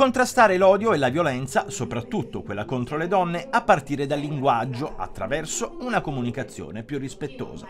Contrastare l'odio e la violenza, soprattutto quella contro le donne, a partire dal linguaggio, attraverso una comunicazione più rispettosa.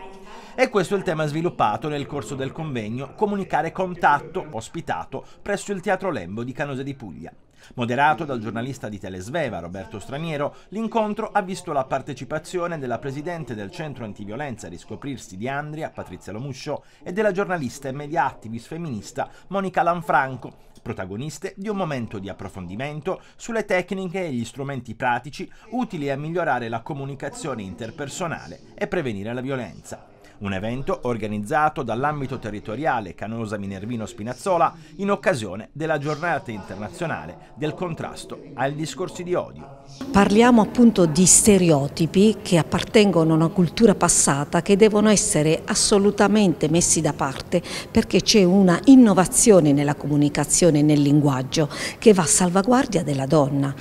E questo è il tema sviluppato nel corso del convegno Comunicare Contatto, ospitato presso il Teatro Lembo di Canosa di Puglia. Moderato dal giornalista di Telesveva Roberto Straniero, l'incontro ha visto la partecipazione della presidente del centro antiviolenza Riscoprirsi di Andria, Patrizia Lomuscio, e della giornalista e media activist femminista Monica Lanfranco, protagoniste di un momento di approfondimento sulle tecniche e gli strumenti pratici utili a migliorare la comunicazione interpersonale e prevenire la violenza un evento organizzato dall'ambito territoriale Canosa Minervino Spinazzola in occasione della giornata internazionale del contrasto ai discorsi di odio. Parliamo appunto di stereotipi che appartengono a una cultura passata che devono essere assolutamente messi da parte perché c'è una innovazione nella comunicazione, e nel linguaggio che va a salvaguardia della donna.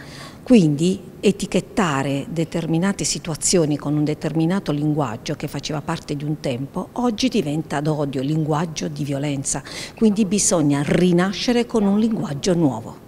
Quindi etichettare determinate situazioni con un determinato linguaggio che faceva parte di un tempo, oggi diventa d'odio, linguaggio di violenza. Quindi bisogna rinascere con un linguaggio nuovo.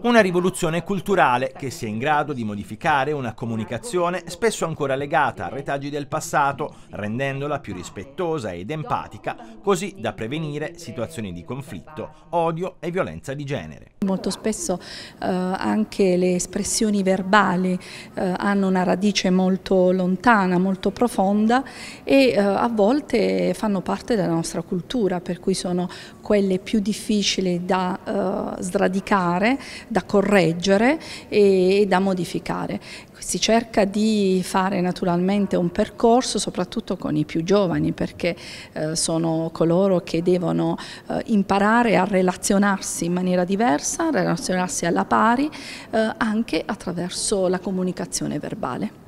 Una rivoluzione culturale che sia in grado di modificare una comunicazione spesso ancora legata a retaggi del passato, rendendola più rispettosa ed empatica, così da prevenire situazioni di conflitto, odio e violenza di genere. Molto spesso eh, anche le espressioni verbali eh, hanno una radice molto lontana, molto profonda e eh, a volte fanno parte della nostra cultura, per cui sono quelle più difficili da eh, sradicare da correggere e, e da modificare. Si cerca di fare naturalmente un percorso soprattutto con i più giovani perché eh, sono coloro che devono eh, imparare a relazionarsi in maniera diversa, relazionarsi alla pari eh, anche attraverso la comunicazione verbale.